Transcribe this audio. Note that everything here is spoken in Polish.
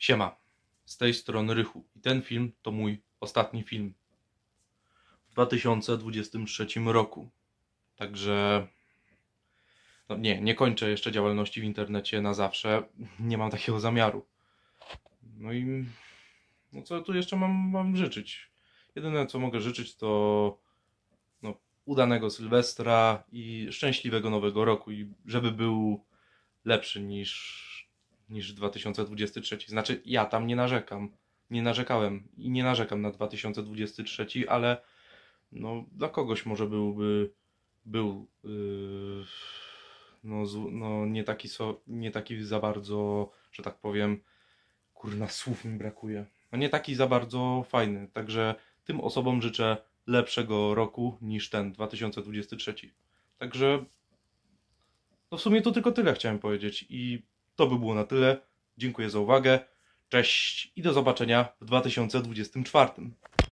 Siema, z tej strony Rychu i ten film to mój ostatni film w 2023 roku. Także no nie, nie kończę jeszcze działalności w internecie na zawsze, nie mam takiego zamiaru. No i no co tu jeszcze mam wam życzyć? Jedyne co mogę życzyć to no, udanego Sylwestra i szczęśliwego Nowego Roku i żeby był lepszy niż niż 2023. Znaczy, ja tam nie narzekam. Nie narzekałem i nie narzekam na 2023, ale no, dla kogoś może byłby był yy, no, no, nie, taki so, nie taki za bardzo, że tak powiem, kurna słów mi brakuje. No nie taki za bardzo fajny. Także tym osobom życzę lepszego roku niż ten 2023. Także no w sumie to tylko tyle chciałem powiedzieć i to by było na tyle. Dziękuję za uwagę. Cześć i do zobaczenia w 2024.